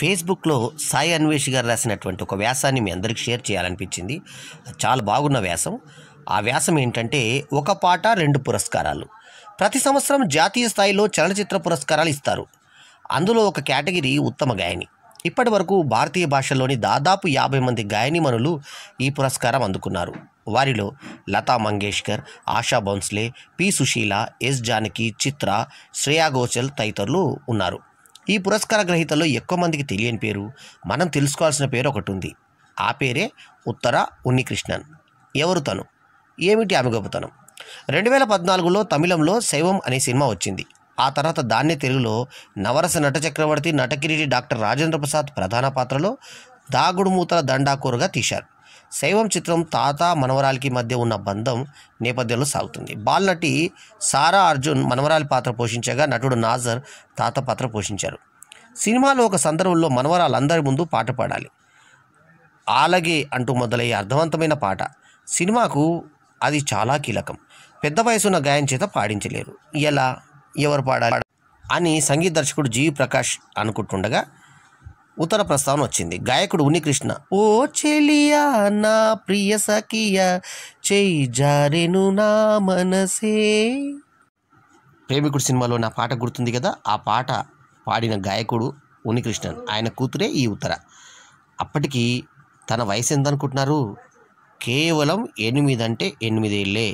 ఫేస్బుక్లో సాయి అన్వేష్ గారు రాసినటువంటి ఒక వ్యాసాన్ని మీ అందరికి షేర్ చేయాలనిపించింది చాలా బాగున్న వ్యాసం ఆ వ్యాసం ఏంటంటే ఒక పాట రెండు పురస్కారాలు ప్రతి సంవత్సరం జాతీయ స్థాయిలో చలనచిత్ర పురస్కారాలు ఇస్తారు అందులో ఒక కేటగిరీ ఉత్తమ గాయని ఇప్పటి వరకు భారతీయ భాషలోని దాదాపు యాభై మంది గాయనిమనులు ఈ పురస్కారం అందుకున్నారు వారిలో లతా మంగేష్కర్ ఆశా బౌన్స్లే పి సుశీల ఎస్ జానకి చిత్ర శ్రేయా ఘోషల్ తదితరులు ఉన్నారు ఈ పురస్కార గ్రహీతల్లో ఎక్కువ మందికి తెలియని పేరు మనం తెలుసుకోవాల్సిన పేరు ఒకటి ఉంది ఆ పేరే ఉత్తర ఉన్నికృష్ణన్ ఎవరు తను ఏమిటి ఆమె గొప్పతనం రెండు వేల పద్నాలుగులో తమిళంలో శైవం అనే సినిమా వచ్చింది ఆ తర్వాత దాన్నే తెలుగులో నవరస నట చక్రవర్తి నటకిరీటి డాక్టర్ రాజేంద్ర ప్రసాద్ ప్రధాన పాత్రలో దాగుడుమూతల దండాకూరుగా తీశారు శైవం చిత్రం తాత మనవరాలికి మధ్య ఉన్న బంధం నేపథ్యంలో సాగుతుంది బాలనటి సారా అర్జున్ మనవరాలి పాత్ర పోషించగా నటుడు నాజర్ తాత పాత్ర పోషించారు సినిమాలో ఒక సందర్భంలో మనవరాలు అందరి ముందు పాట పాడాలి ఆలగే అంటూ మొదలయ్యే అర్థవంతమైన పాట సినిమాకు అది చాలా కీలకం పెద్ద వయసున్న గాయం చేత పాడించలేరు ఎలా ఎవరు పాడాలి అని సంగీత దర్శకుడు జీవి ప్రకాష్ అనుకుంటుండగా ఉత్తర ప్రస్తావన వచ్చింది గాయకుడు ఉన్నికృష్ణ ఓ చెలియా నా ప్రియ సఖియా చేయి జారెను నా మనసే ప్రేమికుడు సినిమాలో నా పాట గుర్తుంది కదా ఆ పాట పాడిన గాయకుడు ఉన్నికృష్ణన్ ఆయన కూతురే ఈ ఉత్తర అప్పటికి తన వయసు ఎంత అనుకుంటున్నారు కేవలం ఎనిమిది అంటే ఎనిమిదేళ్ళే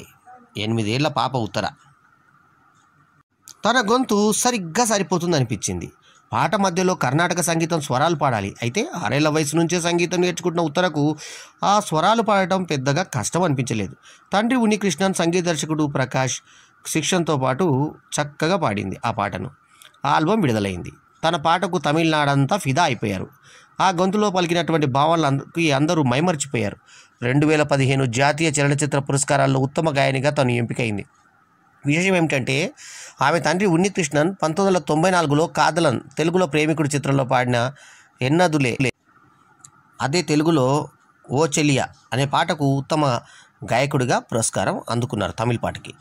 ఎనిమిదేళ్ల పాప ఉత్తర తన గొంతు సరిగ్గా సరిపోతుంది అనిపించింది పాట మధ్యలో కర్ణాటక సంగీతం స్వరాలు పాడాలి అయితే ఆరేళ్ల వయసు నుంచే సంగీతం నేర్చుకుంటున్న ఉత్తరకు ఆ స్వరాలు పాడటం పెద్దగా కష్టం అనిపించలేదు తండ్రి కృష్ణన్ సంగీత దర్శకుడు ప్రకాష్ శిక్షణతో పాటు చక్కగా పాడింది ఆ పాటను ఆ ఆల్బం విడుదలైంది తన పాటకు తమిళనాడంతా ఫిదా అయిపోయారు ఆ గొంతులో పలికినటువంటి భావాలకి అందరూ మైమర్చిపోయారు రెండు వేల పదిహేను జాతీయ చలనచిత్ర పురస్కారాల్లో ఉత్తమ గాయనిగా తను ఎంపికైంది విశేషం ఏమిటంటే ఆమె తండ్రి ఉన్నికృష్ణన్ పంతొమ్మిది వందల తొంభై నాలుగులో కాదలన్ తెలుగులో ప్రేమికుడు చిత్రంలో పాడిన ఎన్నదులే అదే తెలుగులో ఓ చెలియా అనే పాటకు ఉత్తమ గాయకుడిగా పురస్కారం అందుకున్నారు తమిళ పాటకి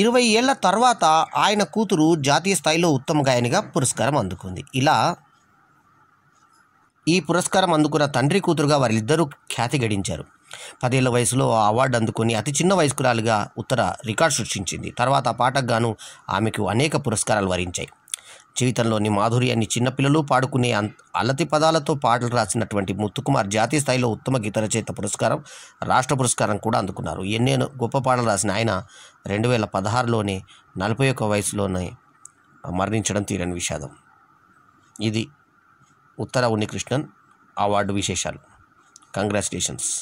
ఇరవై ఏళ్ల తర్వాత ఆయన కూతురు జాతీయ స్థాయిలో ఉత్తమ గాయనిగా పురస్కారం అందుకుంది ఇలా ఈ పురస్కారం అందుకున్న తండ్రి కూతురుగా వారిద్దరూ ఖ్యాతి గడించారు పదేళ్ల వయసులో ఆ అవార్డు అందుకుని అతి చిన్న వయస్కురాలుగా ఉత్తర రికార్డు సృష్టించింది తర్వాత ఆ పాటకు గాను ఆమెకు అనేక పురస్కారాలు వరించాయి జీవితంలోని మాధుర్యాన్ని చిన్నపిల్లలు పాడుకునే అలతి పదాలతో పాటలు రాసినటువంటి ముత్తుకుమార్ జాతీయ స్థాయిలో ఉత్తమ గీత రచయిత పురస్కారం రాష్ట్ర పురస్కారం కూడా అందుకున్నారు ఎన్నెన్నో గొప్ప పాటలు రాసిన ఆయన రెండు వేల పదహారులోనే నలభై ఒక్క వయసులోనే మరణించడం తీరని విషాదం ఇది ఉత్తర ఉన్నికృష్ణన్ అవార్డు విశేషాలు కంగ్రాచులేషన్స్